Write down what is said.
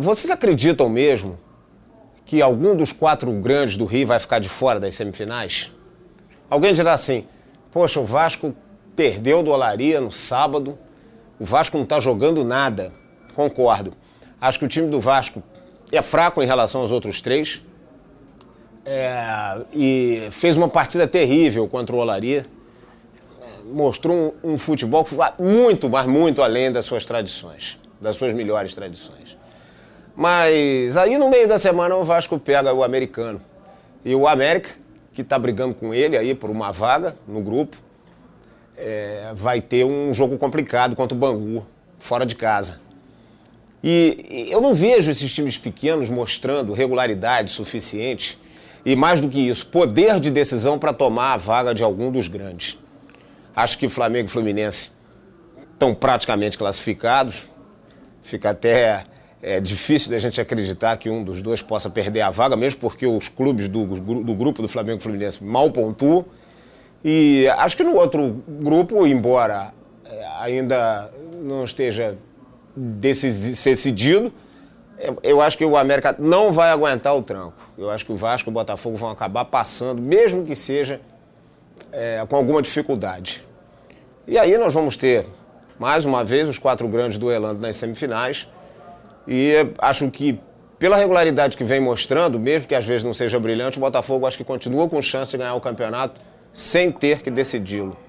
Vocês acreditam mesmo que algum dos quatro grandes do Rio vai ficar de fora das semifinais? Alguém dirá assim: poxa, o Vasco perdeu do Olaria no sábado, o Vasco não está jogando nada. Concordo. Acho que o time do Vasco é fraco em relação aos outros três. É, e fez uma partida terrível contra o Olaria. Mostrou um, um futebol que muito, mas muito além das suas tradições, das suas melhores tradições. Mas aí no meio da semana o Vasco pega o americano. E o América, que está brigando com ele aí por uma vaga no grupo, é, vai ter um jogo complicado contra o Bangu, fora de casa. E, e eu não vejo esses times pequenos mostrando regularidade suficiente e, mais do que isso, poder de decisão para tomar a vaga de algum dos grandes. Acho que Flamengo e Fluminense estão praticamente classificados. Fica até é difícil da gente acreditar que um dos dois possa perder a vaga, mesmo porque os clubes do, do grupo do Flamengo Fluminense mal pontuam. E acho que no outro grupo, embora é, ainda não esteja decidido, eu acho que o América não vai aguentar o tranco. Eu acho que o Vasco e o Botafogo vão acabar passando, mesmo que seja é, com alguma dificuldade. E aí nós vamos ter, mais uma vez, os quatro grandes duelando nas semifinais. E acho que pela regularidade que vem mostrando, mesmo que às vezes não seja brilhante, o Botafogo acho que continua com chance de ganhar o campeonato sem ter que decidi-lo.